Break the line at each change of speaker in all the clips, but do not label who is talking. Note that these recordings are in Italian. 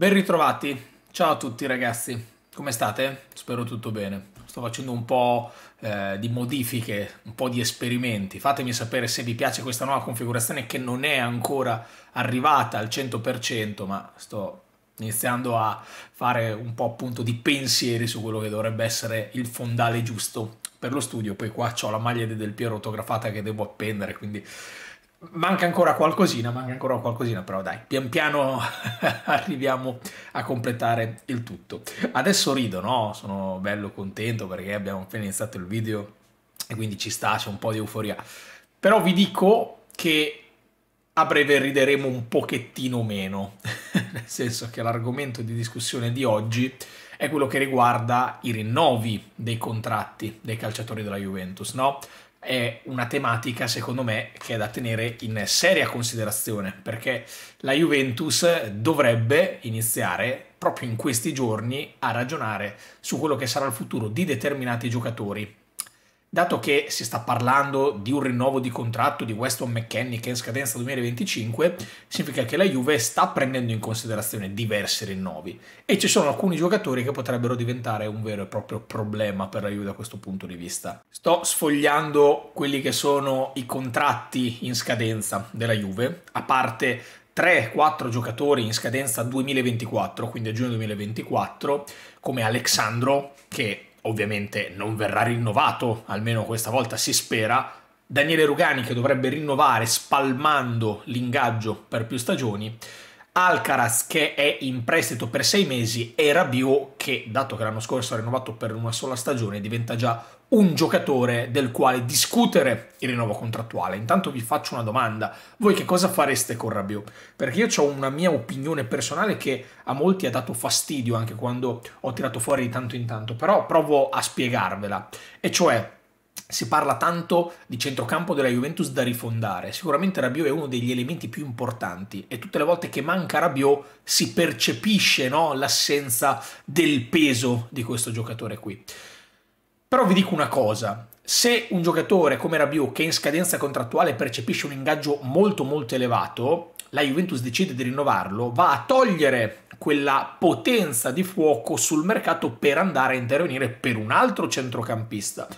Ben ritrovati, ciao a tutti ragazzi, come state? Spero tutto bene. Sto facendo un po' eh, di modifiche, un po' di esperimenti. Fatemi sapere se vi piace questa nuova configurazione che non è ancora arrivata al 100%, ma sto iniziando a fare un po' appunto di pensieri su quello che dovrebbe essere il fondale giusto per lo studio. Poi qua ho la maglia del Piero autografata che devo appendere, quindi manca ancora qualcosina, manca ancora qualcosina, però dai, pian piano arriviamo a completare il tutto. Adesso rido, no? Sono bello contento perché abbiamo appena iniziato il video e quindi ci sta, c'è un po' di euforia. Però vi dico che a breve rideremo un pochettino meno, nel senso che l'argomento di discussione di oggi è quello che riguarda i rinnovi dei contratti dei calciatori della Juventus, no? è una tematica, secondo me, che è da tenere in seria considerazione, perché la Juventus dovrebbe iniziare proprio in questi giorni a ragionare su quello che sarà il futuro di determinati giocatori dato che si sta parlando di un rinnovo di contratto di Weston McKennie che è in scadenza 2025, significa che la Juve sta prendendo in considerazione diversi rinnovi e ci sono alcuni giocatori che potrebbero diventare un vero e proprio problema per la Juve da questo punto di vista. Sto sfogliando quelli che sono i contratti in scadenza della Juve, a parte 3-4 giocatori in scadenza 2024, quindi a giugno 2024, come Alexandro che ovviamente non verrà rinnovato, almeno questa volta si spera. Daniele Rugani che dovrebbe rinnovare spalmando l'ingaggio per più stagioni. Alcaraz che è in prestito per sei mesi e Rabiot che, dato che l'anno scorso ha rinnovato per una sola stagione, diventa già un giocatore del quale discutere il rinnovo contrattuale. Intanto vi faccio una domanda. Voi che cosa fareste con Rabiot? Perché io ho una mia opinione personale che a molti ha dato fastidio anche quando ho tirato fuori di tanto in tanto, però provo a spiegarvela. E cioè, si parla tanto di centrocampo della Juventus da rifondare. Sicuramente Rabiot è uno degli elementi più importanti e tutte le volte che manca Rabiot si percepisce no, l'assenza del peso di questo giocatore qui. Però vi dico una cosa, se un giocatore come Rabiot, che in scadenza contrattuale percepisce un ingaggio molto molto elevato, la Juventus decide di rinnovarlo, va a togliere quella potenza di fuoco sul mercato per andare a intervenire per un altro centrocampista.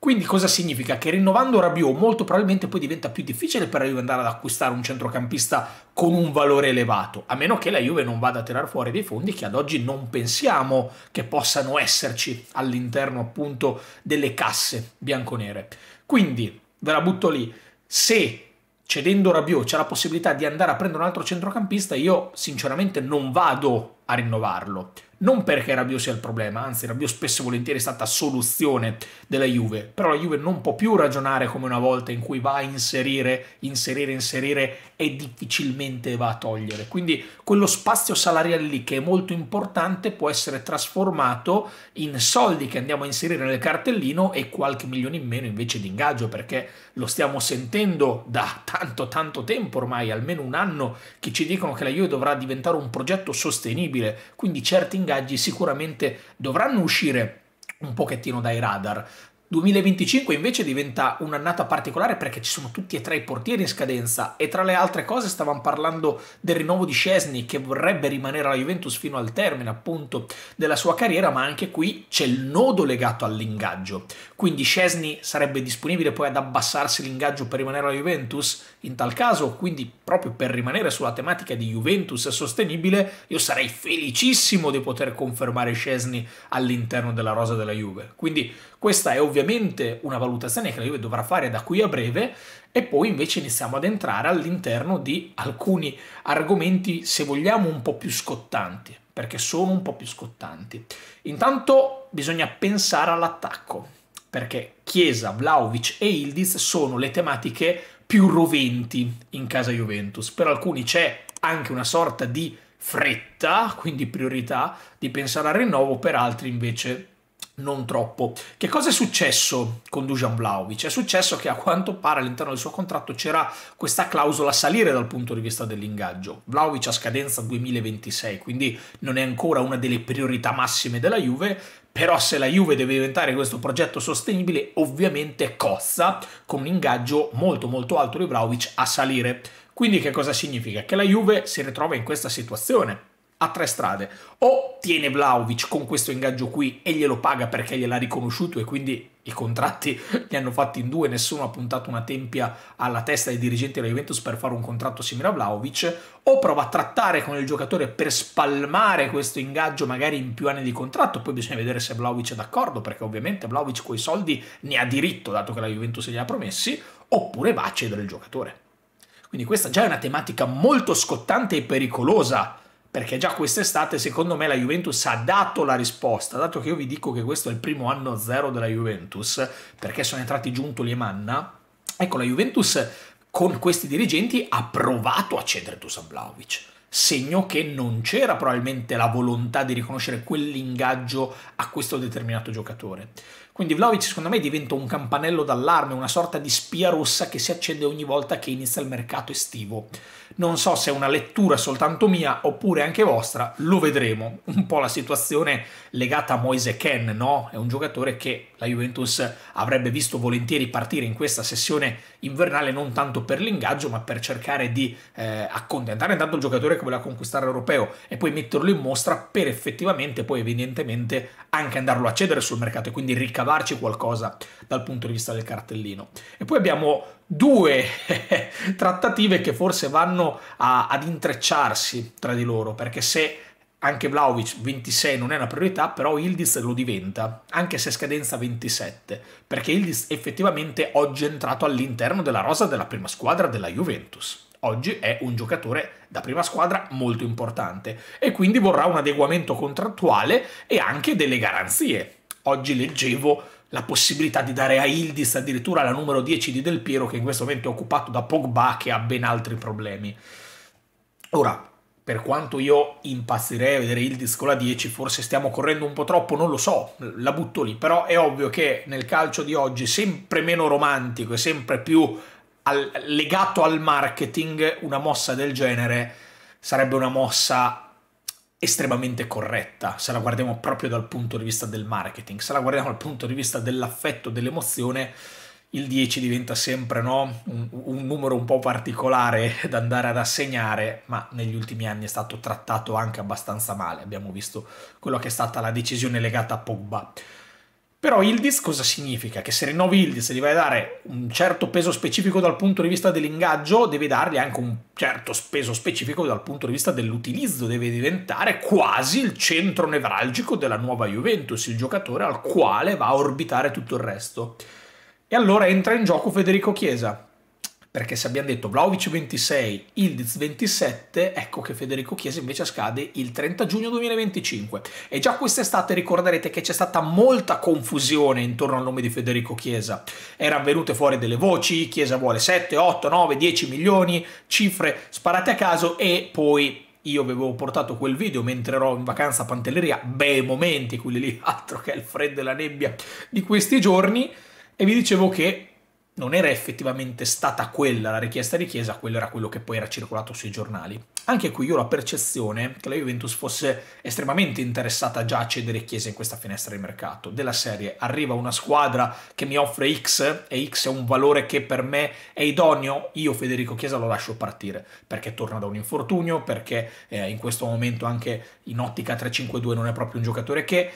Quindi cosa significa? Che rinnovando Rabiot molto probabilmente poi diventa più difficile per la Juve andare ad acquistare un centrocampista con un valore elevato, a meno che la Juve non vada a tirar fuori dei fondi che ad oggi non pensiamo che possano esserci all'interno appunto delle casse bianconere. Quindi ve la butto lì, se cedendo Rabiot c'è la possibilità di andare a prendere un altro centrocampista, io sinceramente non vado a rinnovarlo. Non perché Rabiot sia il problema, anzi Rabiot spesso e volentieri è stata soluzione della Juve, però la Juve non può più ragionare come una volta in cui va a inserire, inserire, inserire e difficilmente va a togliere. Quindi quello spazio salariale lì che è molto importante può essere trasformato in soldi che andiamo a inserire nel cartellino e qualche milione in meno invece di ingaggio, perché lo stiamo sentendo da tanto tanto tempo ormai, almeno un anno, che ci dicono che la Juve dovrà diventare un progetto sostenibile disponibile, quindi certi ingaggi sicuramente dovranno uscire un pochettino dai radar 2025 invece diventa un'annata particolare perché ci sono tutti e tre i portieri in scadenza e tra le altre cose stavamo parlando del rinnovo di Scesni che vorrebbe rimanere alla Juventus fino al termine appunto della sua carriera ma anche qui c'è il nodo legato all'ingaggio quindi Scesni sarebbe disponibile poi ad abbassarsi l'ingaggio per rimanere alla Juventus in tal caso quindi proprio per rimanere sulla tematica di Juventus sostenibile io sarei felicissimo di poter confermare Scesni all'interno della rosa della Juve quindi questa è ovviamente una valutazione che la Juve dovrà fare da qui a breve e poi invece iniziamo ad entrare all'interno di alcuni argomenti, se vogliamo, un po' più scottanti, perché sono un po' più scottanti. Intanto bisogna pensare all'attacco, perché Chiesa, Vlaovic e Ildiz sono le tematiche più roventi in casa Juventus. Per alcuni c'è anche una sorta di fretta, quindi priorità, di pensare al rinnovo, per altri invece non troppo. Che cosa è successo con Dujan Vlaovic? È successo che a quanto pare all'interno del suo contratto c'era questa clausola a salire dal punto di vista dell'ingaggio. Vlaovic ha scadenza 2026, quindi non è ancora una delle priorità massime della Juve, però se la Juve deve diventare questo progetto sostenibile, ovviamente cozza con un ingaggio molto molto alto di Vlaovic a salire. Quindi che cosa significa? Che la Juve si ritrova in questa situazione ha tre strade. O tiene Vlaovic con questo ingaggio qui e glielo paga perché gliel'ha riconosciuto e quindi i contratti li hanno fatti in due, nessuno ha puntato una tempia alla testa dei dirigenti della Juventus per fare un contratto simile a Vlaovic, o prova a trattare con il giocatore per spalmare questo ingaggio magari in più anni di contratto, poi bisogna vedere se Vlaovic è d'accordo, perché ovviamente Vlaovic quei soldi ne ha diritto, dato che la Juventus glieli ha promessi, oppure va a cedere il giocatore. Quindi questa già è una tematica molto scottante e pericolosa perché già quest'estate secondo me la Juventus ha dato la risposta, dato che io vi dico che questo è il primo anno zero della Juventus, perché sono entrati Giuntoli e Manna, ecco la Juventus con questi dirigenti ha provato a cedere Dusan Vlaovic, segno che non c'era probabilmente la volontà di riconoscere quell'ingaggio a questo determinato giocatore. Quindi Vlaovic secondo me diventa un campanello d'allarme, una sorta di spia rossa che si accende ogni volta che inizia il mercato estivo. Non so se è una lettura soltanto mia oppure anche vostra, lo vedremo. Un po' la situazione legata a Moise Ken, no? È un giocatore che la Juventus avrebbe visto volentieri partire in questa sessione invernale non tanto per l'ingaggio ma per cercare di eh, accontentare intanto il giocatore che voleva conquistare l'europeo e poi metterlo in mostra per effettivamente poi evidentemente anche andarlo a cedere sul mercato e quindi ricavare cavarci qualcosa dal punto di vista del cartellino. E poi abbiamo due trattative che forse vanno a, ad intrecciarsi tra di loro, perché se anche Vlaovic 26 non è una priorità, però Ildiz lo diventa, anche se scadenza 27, perché Ildiz effettivamente oggi è entrato all'interno della rosa della prima squadra della Juventus. Oggi è un giocatore da prima squadra molto importante e quindi vorrà un adeguamento contrattuale e anche delle garanzie Oggi leggevo la possibilità di dare a Ildiz addirittura la numero 10 di Del Piero, che in questo momento è occupato da Pogba, che ha ben altri problemi. Ora, per quanto io impazzirei a vedere Ildiz con la 10, forse stiamo correndo un po' troppo, non lo so, la butto lì, però è ovvio che nel calcio di oggi, sempre meno romantico e sempre più al, legato al marketing, una mossa del genere sarebbe una mossa estremamente corretta, se la guardiamo proprio dal punto di vista del marketing, se la guardiamo dal punto di vista dell'affetto, dell'emozione, il 10 diventa sempre no? un, un, numero un po' particolare da andare ad assegnare, ma negli ultimi anni è stato trattato anche abbastanza male. Abbiamo visto quello che è stata la decisione legata a Pogba. Però Ildiz cosa significa? Che se rinnovi Ildiz e gli vai a dare un certo peso specifico dal punto di vista dell'ingaggio, devi dargli anche un certo peso specifico dal punto di vista dell'utilizzo, deve diventare quasi il centro nevralgico della nuova Juventus, il giocatore al quale va a orbitare tutto il resto. E allora entra in gioco Federico Chiesa, perché se abbiamo detto Vlaovic 26, Ildiz 27, ecco che Federico Chiesa invece scade il 30 giugno 2025. E già quest'estate ricorderete che c'è stata molta confusione intorno al nome di Federico Chiesa. Erano venute fuori delle voci, Chiesa vuole 7, 8, 9, 10 milioni, cifre sparate a caso e poi io avevo portato quel video mentre ero in vacanza a Pantelleria, bei momenti quelli lì, altro che il freddo e la nebbia di questi giorni, e vi dicevo che non era effettivamente stata quella la richiesta di Chiesa, quello era quello che poi era circolato sui giornali. Anche qui io ho la percezione che la Juventus fosse estremamente interessata già a cedere Chiesa in questa finestra di mercato, della serie arriva una squadra che mi offre X e X è un valore che per me è idoneo, io Federico Chiesa lo lascio partire perché torna da un infortunio, perché eh, in questo momento anche in ottica 3-5-2 non è proprio un giocatore che...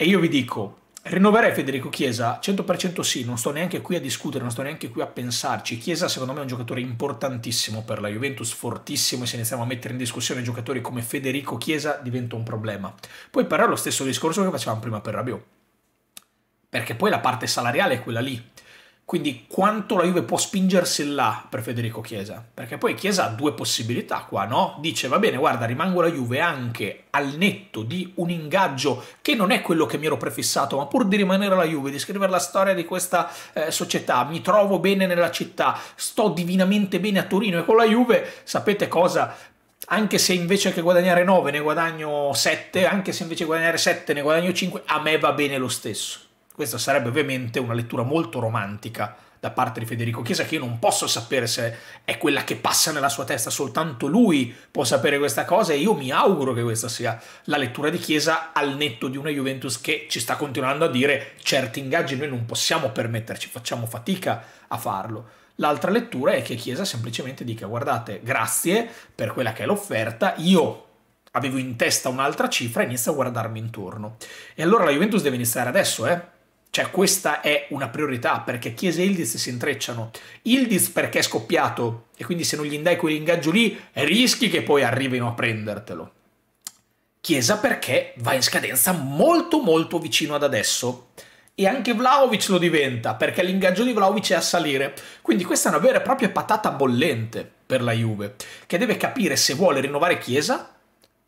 E io vi dico, Rinnoverei Federico Chiesa? 100% sì, non sto neanche qui a discutere, non sto neanche qui a pensarci. Chiesa secondo me è un giocatore importantissimo per la Juventus, fortissimo e se iniziamo a mettere in discussione giocatori come Federico Chiesa diventa un problema. Poi però è lo stesso discorso che facevamo prima per Rabiot. Perché poi la parte salariale è quella lì. Quindi quanto la Juve può spingersi là per Federico Chiesa? Perché poi Chiesa ha due possibilità qua, no? Dice, va bene, guarda, rimango la Juve anche al netto di un ingaggio che non è quello che mi ero prefissato, ma pur di rimanere alla Juve, di scrivere la storia di questa eh, società, mi trovo bene nella città, sto divinamente bene a Torino e con la Juve, sapete cosa? anche se invece che guadagnare 9 ne guadagno 7, anche se invece che guadagnare 7 ne guadagno 5, a me va bene lo stesso. Questa sarebbe ovviamente una lettura molto romantica da parte di Federico Chiesa che io non posso sapere se è quella che passa nella sua testa, soltanto lui può sapere questa cosa e io mi auguro che questa sia la lettura di Chiesa al netto di una Juventus che ci sta continuando a dire certi ingaggi noi non possiamo permetterci, facciamo fatica a farlo. L'altra lettura è che Chiesa semplicemente dica guardate grazie per quella che è l'offerta, io avevo in testa un'altra cifra e inizio a guardarmi intorno. E allora la Juventus deve iniziare adesso, eh? Cioè, questa è una priorità perché Chiesa e Ildiz si intrecciano. Ildiz perché è scoppiato e quindi se non gli indai quell'ingaggio lì rischi che poi arrivino a prendertelo. Chiesa perché va in scadenza molto molto vicino ad adesso e anche Vlaovic lo diventa perché l'ingaggio di Vlaovic è a salire. Quindi questa è una vera e propria patata bollente per la Juve che deve capire se vuole rinnovare Chiesa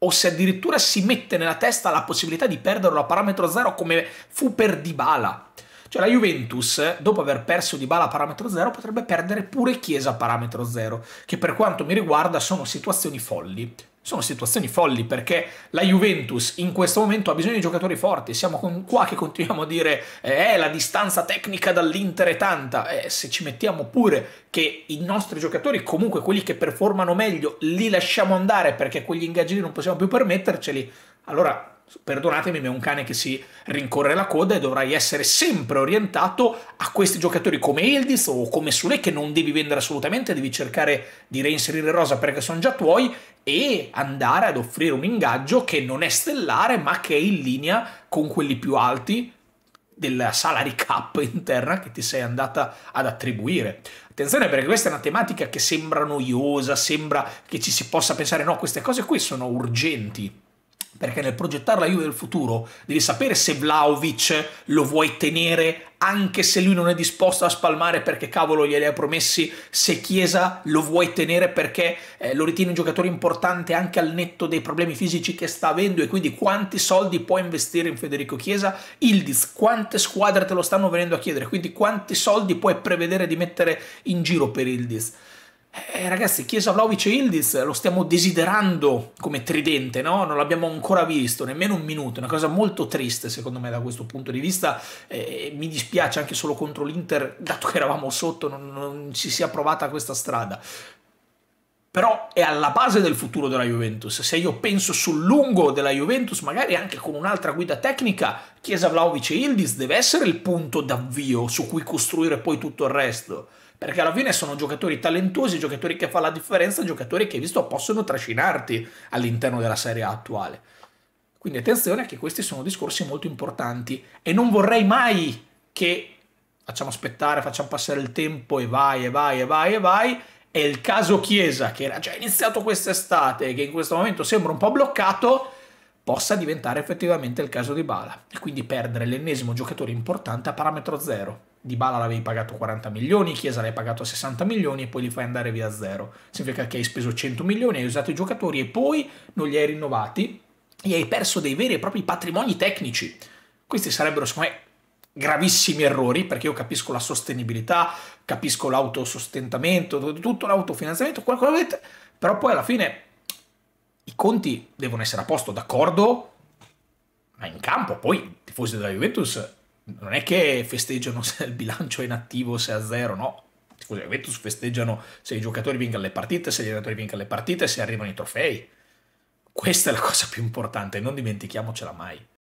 o se addirittura si mette nella testa la possibilità di perderlo a parametro zero come fu per Dybala. Cioè la Juventus, dopo aver perso Dybala a parametro zero, potrebbe perdere pure Chiesa a parametro zero, che per quanto mi riguarda sono situazioni folli. Sono situazioni folli perché la Juventus in questo momento ha bisogno di giocatori forti. Siamo qua che continuiamo a dire eh, eh, la distanza tecnica dall'Inter è tanta. Eh, se ci mettiamo pure che i nostri giocatori, comunque quelli che performano meglio, li lasciamo andare perché quegli ingaggi lì non possiamo più permetterceli, allora perdonatemi, ma è un cane che si rincorre la coda e dovrai essere sempre orientato a questi giocatori come Eldis o come Sule che non devi vendere assolutamente, devi cercare di reinserire rosa perché sono già tuoi e andare ad offrire un ingaggio che non è stellare ma che è in linea con quelli più alti della salary cap interna che ti sei andata ad attribuire. Attenzione perché questa è una tematica che sembra noiosa, sembra che ci si possa pensare no, queste cose qui sono urgenti perché nel progettare la Juve del futuro devi sapere se Vlaovic lo vuoi tenere anche se lui non è disposto a spalmare perché cavolo glieli hai promessi, se Chiesa lo vuoi tenere perché eh, lo ritieni un giocatore importante anche al netto dei problemi fisici che sta avendo e quindi quanti soldi puoi investire in Federico Chiesa, Ildiz, quante squadre te lo stanno venendo a chiedere, quindi quanti soldi puoi prevedere di mettere in giro per Ildiz. Eh, ragazzi, Chiesa Vlaovic e Ildiz lo stiamo desiderando come tridente, no? Non l'abbiamo ancora visto, nemmeno un minuto. È Una cosa molto triste, secondo me, da questo punto di vista. Eh, mi dispiace anche solo contro l'Inter, dato che eravamo sotto, non, non ci sia provata questa strada però è alla base del futuro della Juventus. Se io penso sul lungo della Juventus, magari anche con un'altra guida tecnica, Chiesa Vlaovic e Ildiz deve essere il punto d'avvio su cui costruire poi tutto il resto perché alla fine sono giocatori talentuosi, giocatori che fanno la differenza, giocatori che, visto, possono trascinarti all'interno della serie attuale. Quindi attenzione che questi sono discorsi molto importanti e non vorrei mai che facciamo aspettare, facciamo passare il tempo e vai e vai e vai e vai e il caso Chiesa che era già iniziato quest'estate che in questo momento sembra un po' bloccato possa diventare effettivamente il caso di Bala e quindi perdere l'ennesimo giocatore importante a parametro zero. Di Bala l'avevi pagato 40 milioni, Chiesa l'hai pagato 60 milioni e poi li fai andare via a zero. Significa che hai speso 100 milioni, hai usato i giocatori e poi non li hai rinnovati e hai perso dei veri e propri patrimoni tecnici. Questi sarebbero, secondo me, gravissimi errori perché io capisco la sostenibilità, capisco l'autosostentamento, tutto l'autofinanziamento, quello avete, però poi alla fine i conti devono essere a posto, d'accordo? Ma in campo poi i tifosi della Juventus non è che festeggiano se il bilancio è inattivo, se è a zero, no. Scusa, Juventus festeggiano se i giocatori vincono le partite, se gli allenatori vincono le partite, se arrivano i trofei. Questa è la cosa più importante, non dimentichiamocela mai.